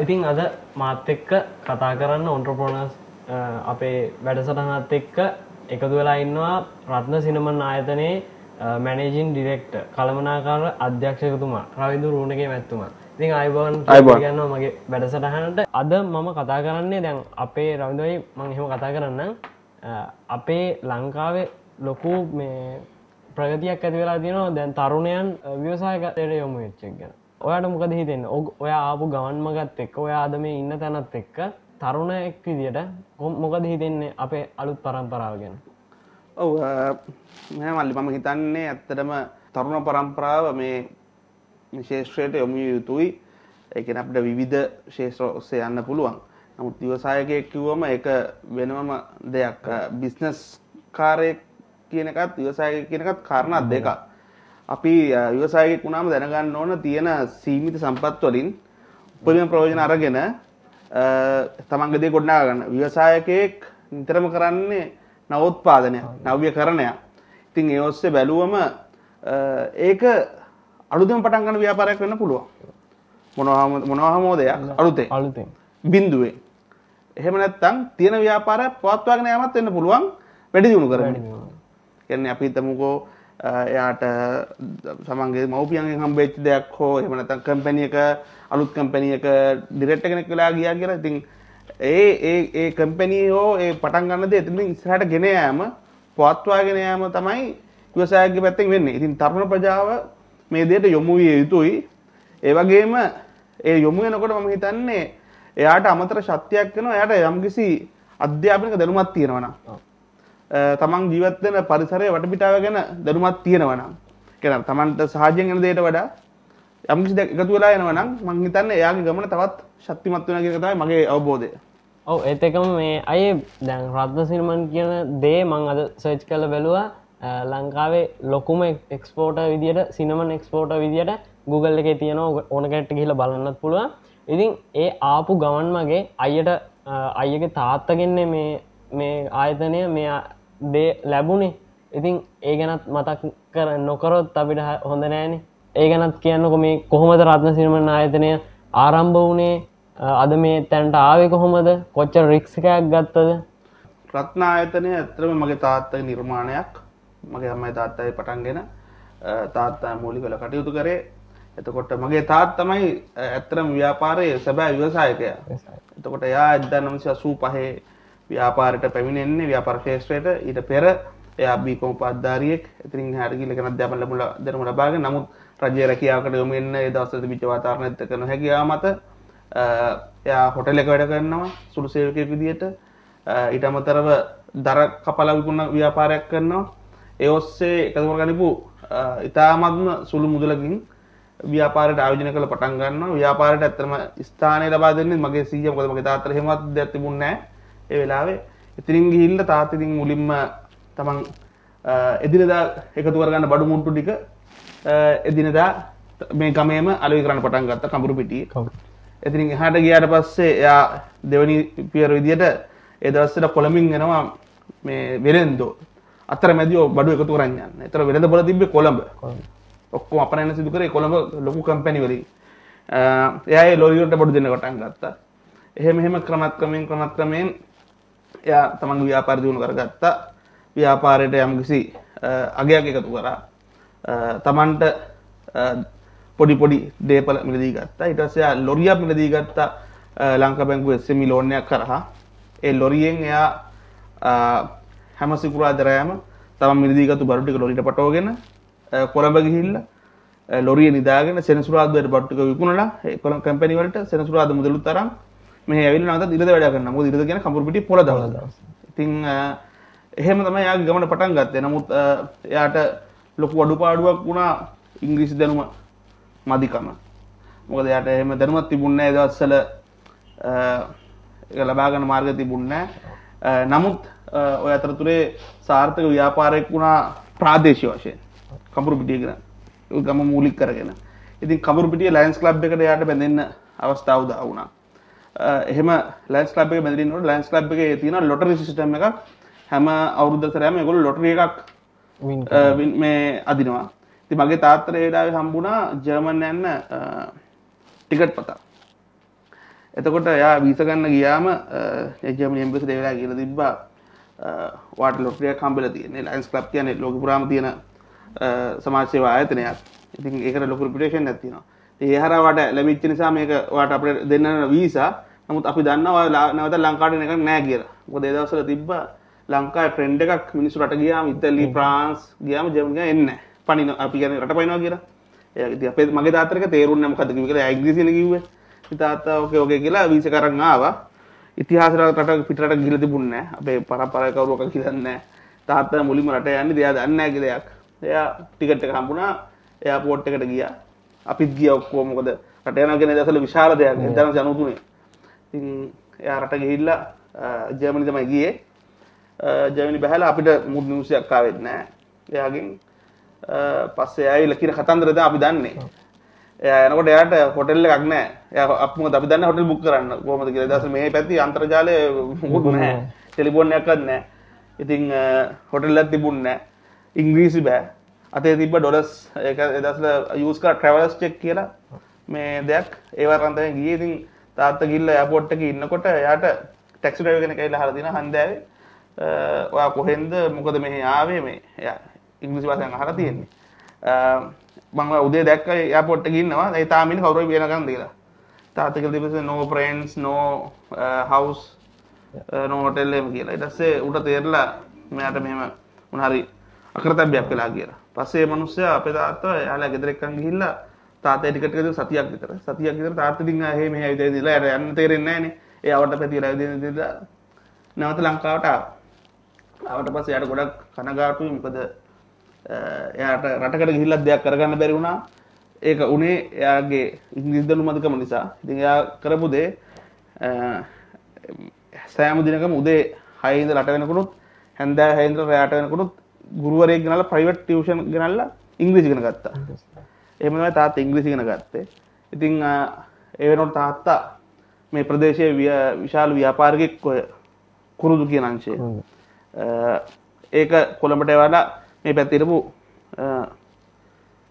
ඉතින් අද මාත් එක්ක කතා කරන්න ඔන්ට්‍රපෝනස් අපේ වැඩසටහනත් එක්ක එකතු වෙලා ඉන්නවා රත්න සිනමන් ආයතනයේ මැනේජින් ඩිරෙක්ට කළමනාකාර අධ්‍යක්ෂකතුමා රවිදු රූණගේ මැත්තුමා ඉතින් අයිබෝන් ගන්න මගේ වැඩසටහනට අද මම කතා කරන්නේ දැන් අපේ රවිදයි මංහෙම කතා කරන්න අපේ ලංකාවේ ලොකු මේ ප්‍රගතියක් ඇති වෙලා තිනවා දැන් තරුණයන් ව්‍යවසායකතයට යොමු වෙච්චක් ගැන ඔයාට මොකද හිතෙන් ඔය ආපු ගවන්මගත් එක්ක ඔයාද මේ ඉන්න තැනත් එක්ක තරුණ එක් විදියට මොකද හිතෙන්නේ අපේ අලුත් පරම්පරාවගෙන ඔව මෙ මල්ලි මම හිතන්නේ ඇත්තටම තරුණ පරම්පරාව මේ ශේෂත්‍රයට යොමිය යුතුයි එකන අපට විවිධ ශේෂත්‍ර ඔස්සේ යන්න පුළුවන් නමුත් දිවසායකය කිව්වම එක වෙනමම දෙයක් බිස්නස් කාරය කියනකත් විවසාය කියනකත් කරණත් දෙකක් අපි විවසායකෙක් වුණාම දැනගන්න ඕන තියෙන සීමිත සම්පත් වලින් උපරිම ප්‍රයෝජන අරගෙන තමන්ගේ දේ ගොඩනගා ගන්න. විවසායකයෙක් නිතරම කරන්නේ නවෝත්පාදනය, නව්‍යකරණය. ඉතින් ඒ ඔස්සේ බැලුවම ඒක අලුතෙන් පටන් ගන්න ව්‍යාපාරයක් වෙන්න පුළුවන්. මොනවාම මොනවාම දෙයක් අලුතෙන්. අලුතෙන්. බිඳුවේ. එහෙම නැත්නම් තියෙන ව්‍යාපාරයක් පවත්වාගෙන යාමත් වෙන්න පුළුවන් වැඩි දියුණු කරගෙන. කියන්නේ අපි හිතමුකෝ එයාට සමන්ගේ මවපියන්ගේ හම්බේච් දෙයක් හෝ එමනතන් කම්පැනියක අලුත් කම්පැනියක ඩිරෙට්ට කෙනෙක් වෙලා ගියා කියලා තින් ඒ ඒ ඒ කම්පැනී හෝ ඒ පටන් ගන්නද එතින් ඉස්රහට ගෙන ෑම පවත්වාගෙන ෑම තමයි ඉවසායගේ පැත්තෙන් වෙන්නේ ඉතින් තරුණ ප්‍රජාව මේ දේට යොමු විය යුතුයි ඒවගේම ඒ යොමු වෙනකොට මම හිතන්නේ එයාට අමතර ශක්තියක් වෙනවා එයාට යම්කිසි අධ්‍යාපනික දැනුමක් තියෙනවා නම් තමන් ජීවත් වෙන පරිසරයේ වටපිටාව ගැන දැනුමක් තියෙනවා නම් කියන තමන්ට සහජයෙන් එන දෙයට වඩා යම් කිසි දෙයක් එකතු වෙලා යනවා නම් මම හිතන්නේ එයාගේ ගමන තවත් ශක්තිමත් වෙනවා කියන එක තමයි මගේ අවබෝධය. ඔව් ඒත් එකම මේ අය දැන් රත්න සිනමන් කියන දේ මම අද සර්ච් කරලා බැලුවා ලංකාවේ ලොකුම එක්ස්පෝර්ටර් විදියට සිනමන් එක්ස්පෝර්ටර් විදියට Google එකේ තියෙනවා ඕන කෙනෙක්ට ගිහිල්ලා බලන්නත් පුළුවන්. ඉතින් ඒ ආපු ගමන් මගේ අයියට අයියගේ තාත්තගෙන්නේ මේ මේ ආයතනය මේ දේ ලැබුණේ ඉතින් ඒ ගැනත් මතක් කර නොකරොත් අපිට හොඳ නෑනේ ඒ ගැනත් කියන්නකො මේ කොහොමද රත්න සිනමන ආයතනය ආරම්භ වනේ අද මේ තැන්ට ආවෙ කොහොමද කොච්චර රික්සිකයක් ගත්තද රත්න ආයතනය ඇතරම මගේ තාත්තක නිර්මාණයක් මගේ හමයි තාත්තයි පටන්ගෙන තාත්තා මූලි කළ කටයුතු කරේ එතකොට මගේ තාත් තමයි ඇත්තරම් ව්‍යාපාරයේ සැබෑ ව්‍යවසායකය එතකොට එයා එදදා නමසි අසූ පහේ ව්‍යාපාරට පැමිණෙන්නේ ව්‍යාපාර ශේෂත්‍රයට ඊට පෙර එයා බීකොම පද්දාරියෙක් ඉතින් හැරගිල කරන අධ්‍යාපන ලැබුණ දැනුම ලබාගෙන නමුත් රජයේ රැකියාවකට යොමු වෙන්න ඒ දවස්වල තිබිච්ච වාතාවරණ ඇත්ත කරන හැකියාව මත එයා හොටෙල් එක වැඩ කරනවා සුළු සේවකයෙක් විදියට ඊට අමතරව දර කපලා විකුණන ව්‍යාපාරයක් කරනවා ඒ ඔස්සේ එකතුව ගනිපු ඉතාමත්ම සුළු මුදලකින් ව්‍යාපාරයට ආයෝජන කළ පටන් ගන්නවා ව්‍යාපාරයට ඇත්තම ස්ථානය ලබා දෙන්නේ මගේ සීය මොකද මගේ තාත්තට එහෙමත් දෙයක් තිබුණේ නැහැ ඒ වෙලාවේ ඉතිරින් ගිහිල්ල තාත් ඉතින් මුලින්ම තමන් එදිනදා එකතු කරගන්න බඩු මුට්ටු ටික එදිනදා මේ ගමේම අලුයි කරන්න පටන් ගත්ත කඹුරු පිටියේ කවුරු එතින් එහාට ගියාට පස්සේ එයා දෙවනි පියර විදියට ඒ දවස්වල කොළඹින් එනවා මේ වෙරෙන්දෝ අතරමැදිව බඩු එකතු කරන් යන්න. ඒතර වෙරෙන්ද බල තිබ්බේ කොළඹ. ඔක්කොම අපරණ සිදු කරේ කොළඹ ලොකු කම්පැනි වලින්. එයා ඒ ලොරි වලට බඩු දෙන්න පටන් ගත්තා. එහෙම එහෙම ක්‍රමත් ක්‍රමෙන් ක්‍රමත් ක්‍රමෙන් එයා තමන් ව්‍යාපාර දියුණු කරගත්තා ව්‍යාපාරයට යම්කිසි අගයක් එකතු කරා තමන්ට පොඩි පොඩි දේපල මිලදී ගත්තා ඊට පස්සේ ලොරියක් මිලදී ගත්තා ලංකා බැංකුව SME ලෝන් එකක් කරා ඒ ලොරියෙන් එයා හැම සිකුරාදා රෑම තමන් මිලදීගත්තු බඩු ටික ලොරියට පටවගෙන කොළඹ ගිහිල්ලා ලොරිය නිදාගෙන සෙනසුරාදාට බඩු ටික විකුණලා ඒ කොළඹ කම්පැනි වලට සෙනසුරාදා මුදලුත් අරන් මේ ඇවිල් නත දිරද වැඩගන්න මුද දිරද කියෙන කඹුපිටි පොල දවල ඉතිං එහෙම තමයි යා ගමට පටන් ගත්තේ නමුත් එයාට ලොකු අඩු පාඩුවක් වුණා ඉංග්‍රීසි දැනුම මදිකම මොකද යට එහෙම දැනුමත් තිබුන්න දවස්සල ලබාගන මාර්ග තිබුන්න නමුත් ඔය අතරතුරේ සාර්ථක ව්‍යාපාරයක් වුණා ප්‍රාදේශය වශයෙන් කඹුරු පිටියගෙන ගම මූලික් කරගෙන ඉතින් කඹුරු පිටිය ලයින්ස් ලබ් එකට යායට බැඳන්න අවස්ථාව දා වුණා එහම ලෑස් ලබ් බැදිනට ලෑන්ස් ලබ් එක තින ලොට සිිටම එක හැම අවුද්ධසරෑම ගොල් ලොටරිය එකක් මේ අදිනවා ති මගේ තාත්තර ඒඩාව හම්බුණා ජර්මන් යන්න ටිකට් පතා එතකොට එයා වීසගන්න ගියාම ජම එම්බෙස දෙවෙලා කියල තිබ්බා වාට ලොටිය කම්බල තියන්නේ ලයින්ස් ලබ් තියන ලොක පුරාම තියෙන සමාජ්‍යවා ආයතනයක් ඉතින් ඒකට ලොකුපිටේෂන් ඇතිනවා ඒ හරවට ලැබිච්ච නිසා මේක ඔයාලට අපිට දෙන්න වීසා නමුත් අපි දන්නවා නැවත ලංකාවට එකක් නෑ කියලා. මොකද ඒ දවස්වල තිබ්බා ලංකාවේ ට්‍රෙන්ඩ් එකක් මිනිස්සු රට ගියාම ඉතාලි ප්‍රාන්ස් ගියාම ජර්මනි ගියාම එන්නේ නැහැ. පනින අපි කියන්නේ රට පනිනවා කියලා. ඒ අපේ මගේ තාත්තට ඒක තේරුන්නේ නැහැ මොකද්ද කිව්වේ කියලා. ඒ ඉංග්‍රීසියෙන් කිව්වේ. තාත්තා ඕකේ ඕකේ කියලා වීස කරන් ආවා. ඉතිහාසයට රට පිටරට ගිහලා තිබුණේ නැහැ. අපේ පරම්පරාවේ කවුරුවක කිලන්නේ නැහැ. තාත්තා මුලින්ම රට යන්නේ දෙයා දන්නේ නැහැ කියලා. එයා ටිකට් එක හම්බුණා. එයාපෝට් එකට ගියා. අපිත් ගිය ඔක්කෝ මොකද රට යන ගෙන දසල විශාල දෙයක් එදන ජනතුනේ ඉතින් එයා රට ගිහිල්ලා ජර්මනි තමයි ගියේ ජර්මනි බහැලා අපිට මුත් නිවුස් එකක් ආවෙත් නෑ එයාගෙන් පස්සේ ඇවිල්ලා කියන කතන්දර දැන් අපි දන්නේ එයා යනකොට එයාට හොටෙල් එකක් නෑ එයා අපි මොකද අපි දන්නේ හොටෙල් බුක් කරන්න කොහොමද කියලා දවස මේ පැත්තේ අන්තර්ජාලය මොකුත් නෑ ටෙලිෆෝන් එකක්වත් නෑ ඉතින් හොටෙල් එකක් තිබුණේ නෑ ඉංග්‍රීසි බෑ අපේ තිබ ඩොලස් දස්ල යස්ක ට්‍රවලස් චෙක් කියලා මේ දෙයක් ඒවරන්තය ගිය ඉතින් තාත්ත ගිල්ල යපොට්ටක ඉන්නකොට යායට ටැක්සි ටගෙන කයිල හරදින හන්දෑ ඔයා කොහෙන්ද මොකද මෙහ ආවේ මේ ඉංගලිසි පාසයන් හර තියෙන්නේ මං උදේ දැක් යපොට්ට ගන්නවා ඒතාමින් කවරු වෙනකන් දීලා තාතක තිබස නෝ ප්‍රන්ස් නෝ හවස් නෝටෙල්ලම කියලා ඉටස්සේ උට තේරලා මෙයාට මෙම උනහරි අකරතැබ්යක් කලා කියලා පස්සේ මනුස්සයා අපේ තාත්තා එයාලා ගෙදර එක්කන් ගිහිල්ලා තාත්තා ටිකට් එක දීලා සතියක් විතර සතියක් විතර තාත්තා ටිකන් ආයේ මෙහෙ ඇවිදලා ඉඳලා යට යන්න තේරෙන්නේ නැහනේ ඒ අවුරුද්ද පැතිලා ඇවිදින්න ඉඳලා නැවත ලංකාවට ආවා ආවට පස්සේ එයාට ගොඩක් කනගාටුයි මොකද එයාට රටකට ගිහිල්ලා දෙයක් කරගන්න බැරි වුණා ඒක උනේ එයාගේ ඉංග්‍රීසි දැනුම අධිකම නිසා ඉතින් එයා කරපු දේ සෑම දිනකම උදේ හයිද ලට වෙනකුණුත් හැන්දෑ හයින්ද්‍ර රෑට වෙනකුණුත් ගුරුවරයෙක් ගෙනල්ලා ප්‍රයිවට් ටියුෂන් ගෙනල්ලා ඉංග්‍රීසි ඉගෙන ගත්තා. එහෙම තමයි තාත්තා ඉංග්‍රීසි ඉගෙන ගත්තේ. ඉතින් ඒ වෙනකොට තාත්තා මේ ප්‍රදේශයේ විශාල ව්‍යාපාරිකයෙක් ඔය කුරුදු කියන අංශය. ඒක කොළඹට වඩා මේ පැත්තේ ඉරපු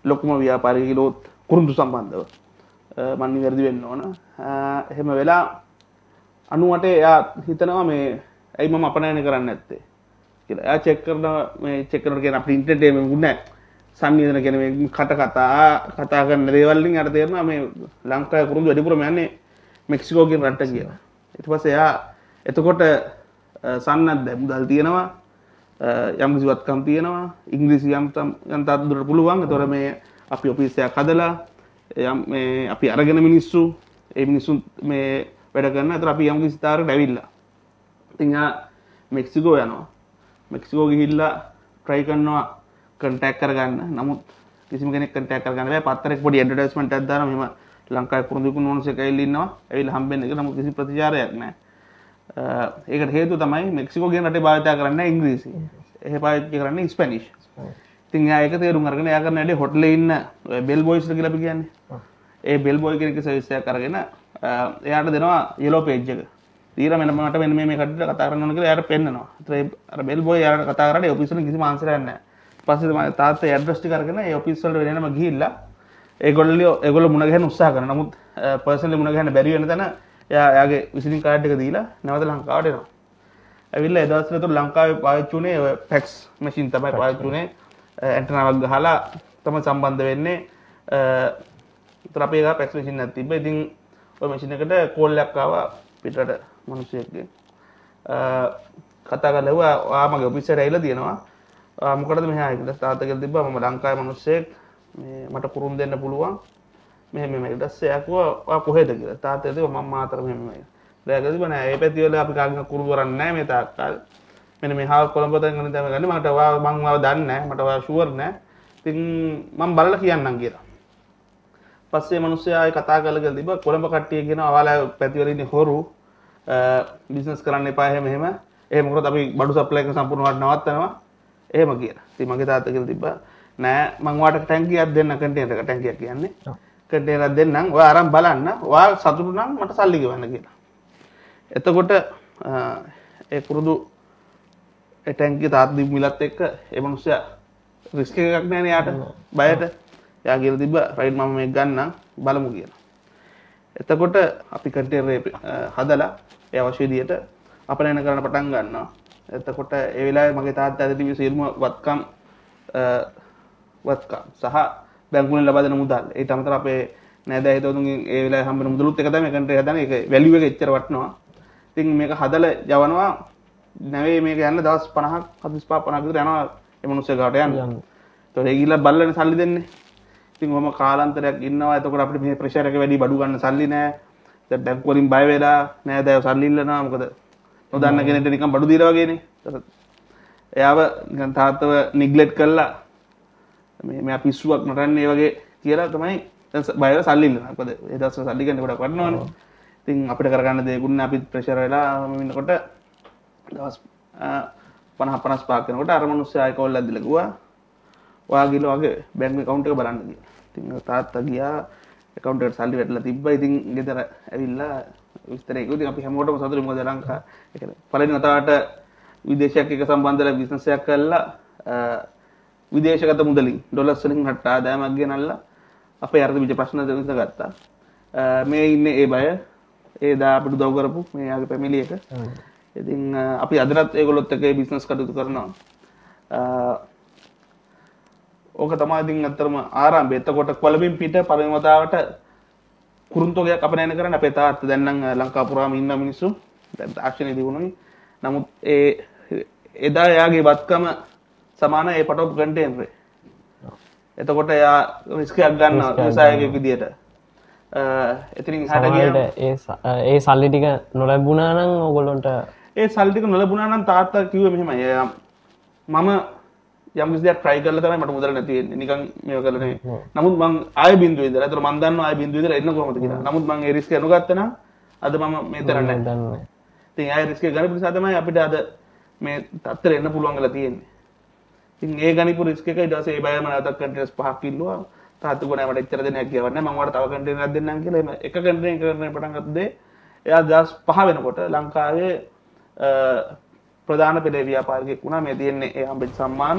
ලොකුම ව්‍යාපාරිකයෙක් ලොත් කුරුඳු සම්බන්ධව මන් නිවැරදි වෙන්න ඕන. එහෙම වෙලා 98 එයා හිතනවා මේ ඇයි මම අපනයන කරන්න ඇත්තේ කියලා එයා චෙක් කරන මේ චෙක් කරනට කියන අපිට ඉන්ටර්නෙට් එකේ මේකුත් නැහැ සංවේදන කියන මේ කට කතා කතා කරන දේවල් වලින් අර තේරෙනවා මේ ලංකාවේ කුරුඳු වැඩිපුරම යන්නේ මෙක්සිකෝ කියන රට කියලා ඊට පස්සේ එයා එතකොට සන්නද්ද මුදල් තියෙනවා යම් කිසිවත්කම් තියෙනවා ඉංග්‍රීසි යම් යම් තාත්දුරට පුළුවන් ඒතොර මේ අපි ඔෆිස් එකක් හදලා යම් මේ අපි අරගෙන මිනිස්සු ඒ මිනිස්සුන් මේ වැඩ කරන අතර අපි යම් කිසි තාරකට ඇවිල්ලා ඉතින් මෙක්සිකෝ යනවා මෙක්සිකෝ ගිහිල්ලා ට්‍රයි කරනවා කන්ටැක් කරගන්න නමුත් කිසිම කෙනෙක් කන්ටැක් කරගන්න බෑ පත්තරෙක් පොඩි ඇඩ්වර්ටයිස්මන්ට් එකක් දානවා මෙහෙම ලංකාවේ කුරුඳුකුණ නෝන්ස් එකයිල් ඉන්නවා ඇවිල්ලා හම්බෙන්න එක නමුත් කිසි ප්‍රතිචාරයක් නැහැ ඒකට හේතුව තමයි මෙක්සිකෝ කියන රටේ භාවිතා කරන්නේ ඉංග්‍රීසි එහෙ පාවිච්චි කරන්නේ ස්පැනිෂ් ඉතින් එයා ඒක තේරුම් අරගෙන එයා කරන වැඩේ හොටලේ ඉන්න බෙල් බොයිස්ලා කියලා අපි කියන්නේ ඒ බෙල් බොයි කෙනෙක්ගේ සර්විස් එකක් අරගෙන එයාට දෙනවා යෙලෝ පේජ් එක තීර මෙන්න මට මෙන්න මේ කට්ටියට කතා කරන්න ඕන කියලා එයාට පෙන්නනවා. ඒතර අර බෙල් බොයි එයාට කතා කරාට ඒ ඔෆිස් වලින් කිසිම ආන්සරයක් නැහැ. පස්සේ තමයි තාත්තා ඇඩ්‍රස් ටික අරගෙන ඒ ඔෆිස් වලට වෙනම ගිහිල්ලා ඒගොල්ලෝ ඒගොල්ලෝ මුණ ගැහෙන්න උත්සාහ කරනවා. නමුත් පර්සනලි මුණ ගැහෙන්න බැරි වෙන තැන එයා එයාගේ විසිටින් කාඩ් එක දීලා නැවත ලංකාවට එනවා. ඇවිල්ලා ඒ දවස්වල තුර ලංකාවේ පාවිච්චි උනේ ඔය ෆැක්ස් මැෂින් තමයි පාවිච්චි උනේ ඇන්ටනාවක් ගහලා තමයි සම්බන්ධ වෙන්නේ. ඒතර අපි ඒක ෆැක්ස් මැෂින් එකක් තිබ්බා. ඉතින් ඔය මැෂින් එකට කෝල් එකක් ආවා පිටරට මනුසයෙක්ගේ කතා කලවා ආමගේ ඔපිසට ඇයිල තියෙනවා මොකටද මෙහයකට ස්ථාතකල් තිබ ම ලංකායි මනුස්සෙක් මට පුරුම් දෙන්න පුළුවන් මෙහෙමයි දස්සයකුව කොහෙද කියල තාතයද ම මාතර මෙමයි දැකති බන ඒ පැතිවල අපි කාග කුරු කරන්න මේ තාක්කල් මෙන මේ හා කොළඹතගන තැම ගන්න මටවා මංවාව දන්න මටවා ශුවරණ තින් මං බල්ල කියන්නම් කියලා පස්සේ මනුස්සයාය කතා කලග තිබ කොළඹ කට්ටියගෙන අවාලා පැතිවලන්නේ හොරු බිස්නස් කරන්න එපා එහෙම එහෙම ඒ මොකද අපි බඩු සප්ලයි එක සම්පූර්ණවට නවත්තනවා එහෙම කියලා. ඉතින් මගේ තාත්තා කියලා තිබ්බා නෑ මම ඔයාට ටැංකියක් දෙන්න කන්ටේනර් එක ටැංකියක් කියන්නේ. කන්ටේනර් දෙන්නම් ඔයා අරන් බලන්න. ඔයා සතුටු නම් මට සල්ලි ගෙවන්න කියලා. එතකොට ඒ කුරුදු ඒ ටැංකිය තාත්තා මිලත් එක්ක ඒ මනුස්සයා රිස්ක එකක් නෑනේ යාට බයට. එයා කියලා තිබ්බා රයිට් මම මේක ගන්නම් බලමු කියලා. එතකොට අපි කටරේ හදලා ඒ අවශ්‍යදියට අපනයන කරන පටන් ගන්නවා එතකොට ඒවෙලා මගේ තාත් ඇති සිල්ම වත්කම් වත්කම් සහ බැංගුල ලබදන මුදල් ඒ අමතර අපේ නැද හිතතුන්ගේ ඒලා හම මුදලුත් එකතම එකට හදන එක වැලිුව එච්චර වටනවා තින් මේක හදල යවනවා නැවේ මේක යන්න දවස් පනහක් හදිස්පා පනකට යනවා එමනුස්ස ගටයන් තොරේ ගිල්ල බල්ලන සල්ලි දෙන්නේ ඉතින් ඔහම කාලාන්තරයක් ඉන්නවා. එතකොට අපිට මේ ප්‍රෙෂර් එක වැඩි බඩු ගන්න සල්ලි නෑ. දැන් බැංකු වලින් බය වෙලා නෑ දැන් සල්ලි ඉල්ලනවා. මොකද නොදන්න කෙනෙක්ට නිකන් බඩු දීලා වගේනේ. එයාව නිකන් තාත්තව නිග්ලෙක්ට් කළා. මේ මෙයා පිස්සුවක් නටන්නේ ඒ වගේ කියලා තමයි දැන් බයව සල්ලි ඉල්ලනවා. මොකද ඒ දවස්වල සල්ලි ගන්න ගොඩක් වටනවනේ. ඉතින් අපිට කරගන්න දෙයක්ුත් නෑ. අපි ප්‍රෙෂර් වෙලා ඉන්නකොට දවස් 50 55 කරනකොට අර මනුස්සයා ආයෙ කෝල් ඇද්දලා ගියා. ඔයාගිල වගේ බැංම කවුන්ට එක බලන්න කිය ති තාත් ගියා එකකවන්ට සල්ලි වැටලා තිබ්බයි ඉතින් ගෙතර ඇවිල්ලා විස්තරයකුති අපි හැමෝටම සතුරු මොද ලංකා එක පලින් වතාවට විදේශයක් එක සම්බන්ධල බිස්නසයක් කල්ලා විදේශකත මුදලින් ඩොලස්වලින් හට්ටා දෑමක්ගේ නල්ල අප අරද විච ප්‍රශ්න දෙවිස ගත්තා මේ ඉන්න ඒ බය ඒදා අපිට දව්කරපු මේයාගේ පැමිලියක ඉතින් අපි අදරත් ඒගොලොත් එක බිස්නස් කටයුතු කරනවා ඕක තමයි ඉතින් අත්‍තරම ආරම්භය. එතකොට කොළඹින් පිට පරිමතාවට කුරුන්තෝගයක් අප නැන කරන්න අපේ තාත්ත දැන් නම් ලංකා පුරාම ඉන්න මිනිස්සු දැන් තාක්ෂණයේ දිනුනේ. නමුත් ඒ එදා එයාගේ වත්කම සමාන ඒ පටෝප් කන්ටේනර් එතකොට එයා රිස්කයක් ගන්න විසායකෙක් විදියට එතින් හට ගියට ඒ සල්ලි ටික නොලැබුණා නම් ඕගොල්ලොන්ට ඒ සල්ලික නොලැබුණා නම් තාත්තා කිව්ව මෙහෙම එයා මම යම්කිසියක් ට්‍රයි කරලා තමයි මට මුදල් නැති වෙන්නේ නිකන් මේක කරලා නෙවෙයි නමුත් මං ආය බින්දුව ඉඳලා ඒතර මං දන්නවා ආය බින්දුව ඉඳලා එන්න කොහොමද කියලා නමුත් මං ඒ රිස්ක් අනුගත්ත නම් අද මම මේ තරම් නැහැ දන්නේ ඉතින් ආය රිස්ක් ගන්න නිසා තමයි අපිට අද මේ තත්තර එන්න පුළුවන් වෙලා තියෙන්නේ ඉතින් ඒ ගනිපු රිස්ක් එක ඊට පස්සේ ඒ බයම නැවතත් කන්ටේනර්ස් පහක් ඉල්ලුවා තාත්තු ගොනා මට එච්චර දෙනයක් කියවන්නේ නැහැ මම ඔයාලට තව කන්ටේනරක් දෙන්නම් කියලා එක කන්ටේනර් කරන්න පටන් ගත්තේ එයා 15 වෙනකොට ලංකාවේ ප්‍රධාන පෙළේ ව්‍යාපාරිකයෙක් වුණා. මේ තියෙන්නේ එයා හම්බෙච්ච සම්මාන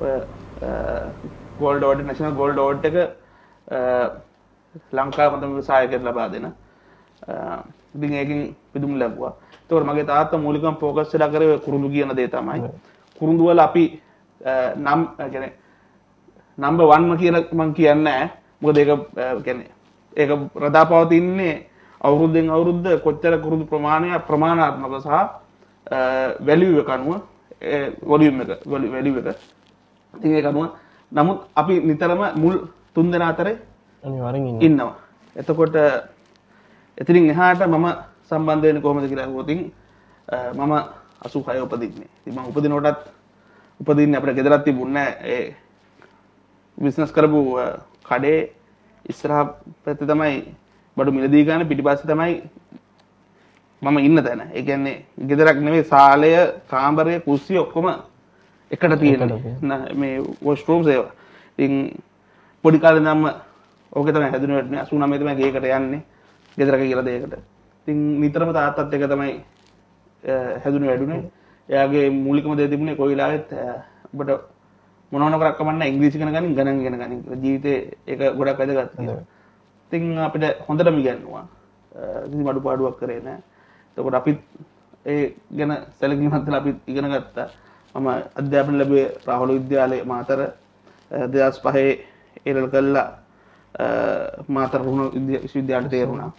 ඔය gold award national gold award එක ලංකාව මතම සහායකයෙක් ලබා දෙන. ඉතින් ඒකින් පිදුම් ලැබුවා. ඒතකොට මගේ තාත්තා මූලිකවම ફોකස් වෙලා කරේ කුරුඳු කියන දේ තමයි. කුරුඳු වල අපි නම් කියන්නේ නම්බර් 1ම කියලා මම කියන්නේ නැහැ. මොකද ඒක කියන්නේ ඒක රදාපවතින්නේ අවුරුද්දෙන් අවුරුද්ද කොච්චර කුරුදු ප්‍රමාණය ප්‍රමාණාත්මක සහ වැලිුව කනුව වොලියම් එක වැලි එක තිඒ කනුව නමුත් අපි නිතරම මුල් තුන් දෙෙන අතරේ ඉන්නවා එතකොට එතිරින් එහාට මම සම්බන්ධයන කොමද කියලා හෝතින් මම අසු හය උපදින්නේ තිම උපදි නොටත් උපදින්න අපට ගෙදරත්ති බුන්න ඒ විිස්නස් කරපු කඩේ ඉස්සරහ පැත්ත තමයි බඩු මිලදීගන පිටිපස්ස තමයි මම ඉන්න තැන එකන්නේ ගෙදරක් නෙවේ සාලය කාම්බරය කුස්සිය ඔක්කොම එකට තියෙන මේ වෝස්ටරූම් සේව ඉතින් පොඩි කාලේ නම් ඕක තමයි හැදුනේ වෙන්නේ 89 තමයි ගේකට යන්නේ ගෙදරක කියලා දෙයකට ඉතින් නිතරම තාත්තත් එක තමයි හැදුනේ වැඩුනේ එයාගේ මූලිකම දේ තිබුණේ කොයි වෙලාවෙත් ඔබට මොනවන කරක් කමන්න ඉංග්‍රීසි ඉගෙන ගනින් ගණන් ඉගෙන ගනින් ජීවිතේ ඒක ගොඩක් වැදගත් කියලා. ඉතින් අපිට හොඳටම ඉගෙනුවා. කිසිම අඩුපාඩුවක් කරේ නැහැ. තකොට අපිත් ඒ ගැන සැලකීමත්ල අපිත් ඉගෙන ගත්තා මම අධ්‍යාපන ලැබේ රාහුල විද්‍යාලය මාතර දෙදස් පහේ එරල් කල්ලා මාතර වුණු විශ්විද්‍යාලයට තේරුණා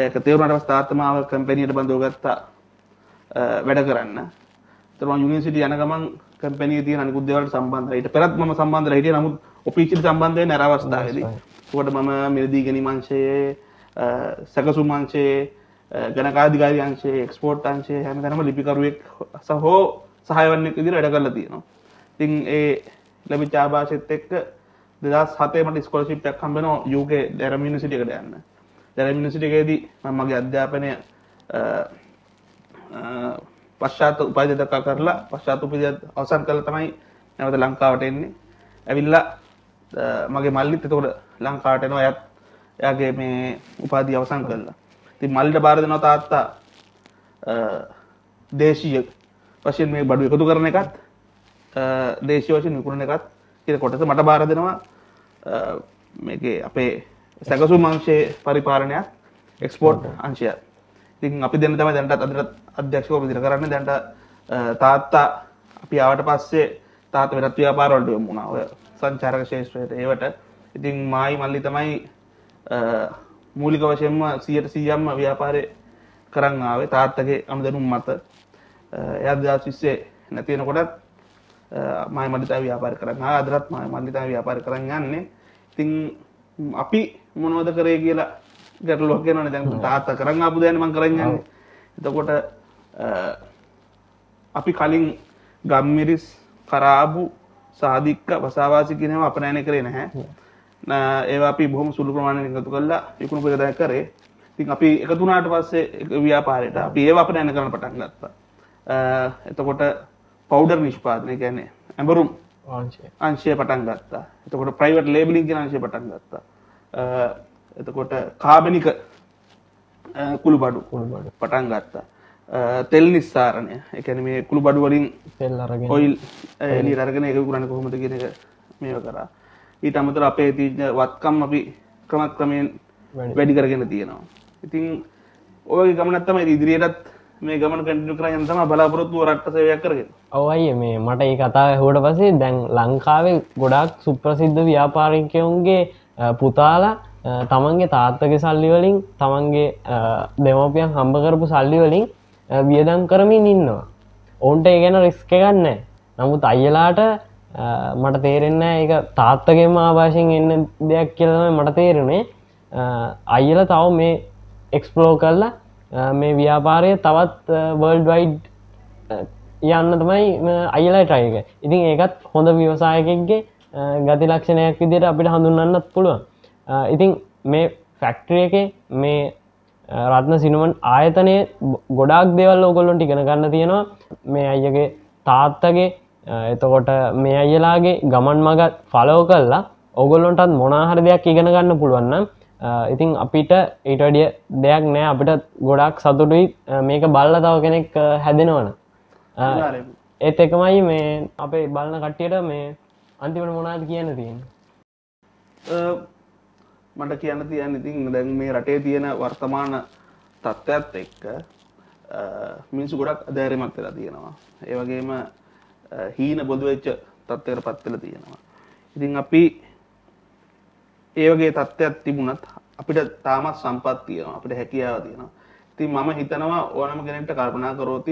ඒක තේරුණට පස්සේ තාත්තමාව කම්පැනියට බඳව ගත්තා වැඩ කරන්න තම යුනිසිටි යන ගමන් කම්පැනී තියෙන අනිකුත් දේවල් සම්බන්ධයි. ඊට පෙරත් මම සම්බන්ධලා හිටියේ නමුත් ඔෆිසියල් සම්බන්ධයෙන් නැර අවස්ථාවේදී. ඒකට මම මිලදී ගැනීම අංශයේ සැකසුම් අංශයේ ගනකාධිකාරයංශේ එක්ස්පෝට් අංශය හැම තැනම ලිපිකරුවෙක් සහෝ සහයවන්නෙක් ඉදිරි වැඩ කරලා තියෙනවා තින් ඒ ලැබිච්ච ආභාෂෙත් එක්ක දෙදස් හතේමට ස්කොලශිප් එකක් හම්බෙන යුක දැරමිනි සිටිකට යන්න දැරමිනි සිටිකේදී මගේ අධ්‍යාපනය පශ්චාත උපාජ දක්කා කරලා පශ්චාත උපද අවසන් කළ තමයි නැවත ලංකාවට එන්නේ ඇවිල්ලා මගේ මල්ලිත් එතකොට ලංකාටනවා ඇත් එයාගේ මේ උපාදී අවසන් කරලා ති මල්ට බාර දෙනවා තාත්තා දේශීය වශයෙන් මේ බඩු එකතු කරන එකත් දේශී වශයෙන් විකුණන එකත් කියන කොටස මට බාර දෙනවා මේකේ අපේ සැකසුම් අංශයේ පරිපාලනයක් එක්ස්පෝර්ට් අංශයත්. ඉතින් අපි දෙන්න තමයි දැනටත් අදටත් අධ්‍යක්ෂකව විදිහට කරන්නේ දැනට තාත්තා අපි ආවට පස්සේ තාත්තා වෙනත් ව්‍යාපාර වලට යමු වුණා. ඔය සංචාරක ශාස්ත්‍රයට ඒවට. ඉතින් මායි මල්ලි තමයි මූලික වශයෙන්ම 100%ක්ම ව්‍යාපාරේ කරන් ආවේ තාත්තගේ අනුදැනුම් මත. එයා 2020 නැති වෙනකොටත් මායි මල්ලිතා ව්‍යාපාර කරන් ආවා. අදටත් මායි මල්ලිතා ව්‍යාපාර කරන් යන්නේ. ඉතින් අපි මොනවද කරේ කියලා ගැටලුවක් වෙනවනේ. දැන් තාත්තා කරන් ආපු දෑනේ මම කරන් යන්නේ. එතකොට අපි කලින් ගම්මිරිස් කරාබු සාධික්ක වසාවාසි කියනවා අපනෑනේ කරේ නැහැ. ඒවා අපි බොහොම සුළු ප්‍රමාණයෙන් එකතු කරලා විකුණු පෙරදැයි කරේ. ඉතින් අපි එකතු වුණාට පස්සේ ව්‍යාපාරයට අපි ඒව අපිට යන කරන්න පටන් ගත්තා. එතකොට පවුඩර් නිෂ්පාදනය කියන්නේ ඇඹරුම් අංශය පටන් ගත්තා. එතකොට ප්‍රයිවට් ලේබලින් කියන අංශය පටන් ගත්තා. එතකොට කාබනික කුළු බඩු පටන් ගත්තා. තෙල් නිස්සාරණය එකැන මේ කුළු බඩු වලින් ඔයිල් එලි අරගෙන එක කරන්න කොහොමද කියන එක මේව කරා. ඊට අමතර අපේ තිීජ වත්කම් අපි ක්‍රමත් ක්‍රමයෙන් වැඩි කරගෙන තියෙනවා ඉතින් ඔය ගමනත්තම ඉදිරියටත් මේ ගමන කටිු කර යන්තම බලාපොරොත්තු රට සවයක් කරගෙන ඔවයි මේ මට ඒ කතා හෝට පසේ දැන් ලංකාවේ ගොඩක් සුප්‍රසිද්ධ ව්‍යාපාරිකයවුන්ගේ පුතාලා තමන්ගේ තාත්තක සල්ලිවලින් තමන්ගේ දෙමෝපියන් හම්බ කරපු සල්ලිවලින් වියදම් කරමින් ඉන්නවා ඔවුන්ට ඒ ගැන රිස්ක ගන්න නමුත් අයලාට මට තේරෙන්න ඒ තාත්තකෙම ආභාෂයෙන් එන්න දෙයක් කියලම මට තේරෙනේ අයිල තව මේ එක්ස්පලෝ කරලා මේ ව්‍යාපාරය තවත් වර්ල්ඩ් වයිඩ් යන්න තමයි අයිලා ටයික ඉතින් ඒකත් හොඳ විවසායකෙක්ගේ ගති ලක්ෂණයක් විදියට අපිට හඳුන්නන්නත් පුළුවන් ඉතින් මේ ෆැක්ටරිය එක මේ රත්න සිනුවන් ආයතනය ගොඩක් දෙවල් ඕගොල්ලොන්ට ඉගෙන ගන්න තියෙනවා මේ අයගේ තාත්තගේ එතකොට මේ අයලාගේ ගමන් මගත් ෆලෝ කල්ලා ඔගොල්ලොන්ටත් මොනාහර දෙයක් ඉගෙන ගන්න පුළුවන්න ඉතින් අපිට ඊටඩිය දෙයක් නෑ අපිට ගොඩක් සතුටුයි මේක බල්ල තව කෙනෙක් හැදෙනවන ඒත් එකමයි මේ අපේ බලන්න කට්ටියට මේ අන්තිමට මොනාද කියන්න තියෙන මට කියන්න තියන්න ඉතින් දැන් මේ රටේ තියෙන වර්තමාන තත්ත්වත් එක්ක මිනිසු ගොඩක් අදෑරමක් වෙලා තියෙනවා ඒවගේම හීන බොදු වෙච්ච තත්ත්වයකට පත් වෙලා තියෙනවා. ඉතින් අපි ඒ වගේ තත්ත්වයක් තිබුණත් අපිට තාමත් සම්පත් තියෙනවා. අපිට හැකියාව තියෙනවා. ඉතින් මම හිතනවා ඕනම කෙනෙක්ට කල්පනා කරොත්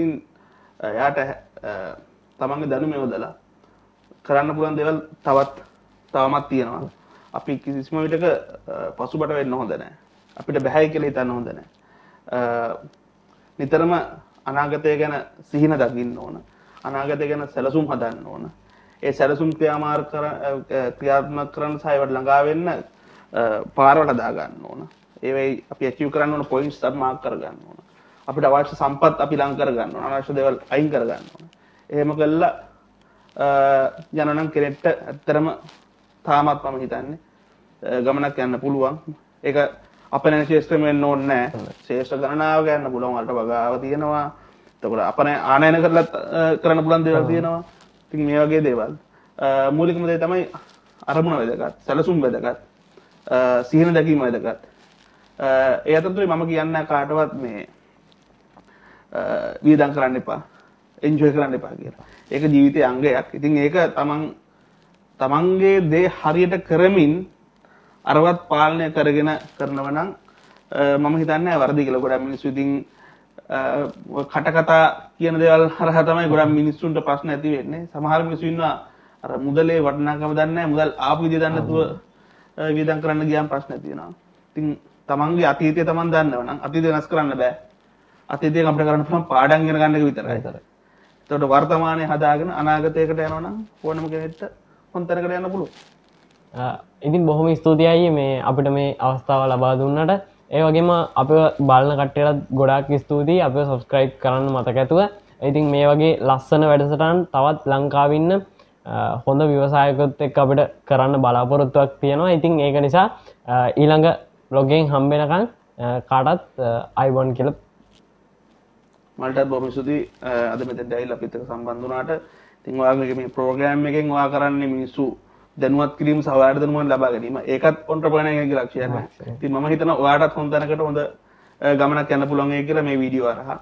එයාට තමන්ගේ දැනුම යොදලා කරන්න පුළුවන් දේවල් තවත් තවමත් තියෙනවා. අපි කිසිම විටක පසුබට වෙන්න හොඳ නැහැ. අපිට බැහැ කියලා හිතන්න හොඳ නැහැ. නිතරම අනාගතය ගැන සිහින දකින්න ඕන. අනාගත ගැන සැලසුම් හදන්න ඕන ඒ සැලසුම් ක්‍රියාමාර් කර ක්‍රියාත්මක කරන සයිවට ළඟාවෙන්න පාරවල දාගන්න ඕන ඒවයි අපි ඇචිව් කරන්න ඕන පොයින්ට්ස් තමාක් කරගන්න ඕන අපිට අවශ්‍ය සම්පත් අපි ලං කරගන්න ඕන අවශ්‍ය දේවල් අයින් කරගන්න ඕන එහෙම කළා යනනම් කෙනෙක්ට ඇත්තරම තාමත් මම හිතන්නේ ගමනක් යන්න පුළුවන් ඒක අප නැ ශේෂත්‍රම වෙන්න ඕන්නෑ ශේෂ්‍ර ගණනාව ගන්න පුළුවන් අට බගාව තියෙනවා තකොට අපන ආනයන කරලා කරන්න පුලන් දෙවල් තියෙනවා තින් මේ වගේ දේවල් මූලිකමදේ තමයි අරමුණ වැදකත් සැලසුම් වැදකත් සිහින දැකීම වැදකත් ඒ අතතුරේ මම කියන්න කාටවත් මේ වීදන් කරන්න එපා එන්ජෝය කරන්න එපා කියලා. ඒක ජීවිතයේ අංගයක්. ඉතින් ඒක තමන් තමන්ගේ දේ හරියට කරමින් අරවත් පාලනය කරගෙන කරනවා නම් මම හිතන්නේ වරදි කියලා. ගොඩක් මිනිස්සු ඉතින් කටකතා කියන දෙවල් හරහතමයි ගොඩක් මිනිස්සුන්ට ප්‍රශ්න ඇති වෙන්නේ සමහර මිනිස්සු ඉන්නවා අර මුදලේ වටිනාකම දන්නේ නැහැ මුදල් ආපු විදිය දන්නේ නැතුව වියදම් කරන්න ගියාම ප්‍රශ්න තියෙනවා. ඉතින් තමන්ගේ අතීතය තමන් දන්නව නම් අතීතය වෙනස් කරන්න බෑ. අතීතයෙන් අපිට කරන්න පුළුවන් පාඩම් ඉගෙන ගන්න එක විතරයි. එතකොට වර්තමානයේ හදාගෙන අනාගතයකට යනවා නම් ඕනම කෙනෙක්ට හොඳ තැනකට යන්න පුළුවන්. ඉතින් බොහොම ස්තුතියි මේ අපිට මේ අවස්ථාව ලබා දුන්නට. ඒ වගේම අප බලන කට්ටලත් ගොඩාක් ස්තුතියි අප සොස්ක්‍රයිප් කරන්න මතකඇතුව ඉතින් මේ වගේ ලස්සන වැඩසටන් තවත් ලංකාවින්න හොඳ විවසායකොත් එක් අපිට කරන්න බලාපොරොත්තුවක් තියෙනවා ඉතින් ඒක නිසා ඊළඟ ලොගෙන් හම්බෙනකන් කාටත් අයිබොන් කියල මට බොමිසුති අද මෙත දැයිල් අපිතක සම්බන්ධනාට තිංවාගේ මේ ප්‍රෝගෑම් එකෙන් වා කරන්නේ මිනිස්සු දැනුවත් කිරීම සවාට දනුවන් ලබා ගැනීම ඒකත් ඔන්ට්‍රපනයගේ ලක්ෂයන්න ති ම හිතන ඔයාටත් හොඳනකට හොඳ ගමනක් යන්න පුළන්ගේ කියලා මේ වීඩියෝ අරහා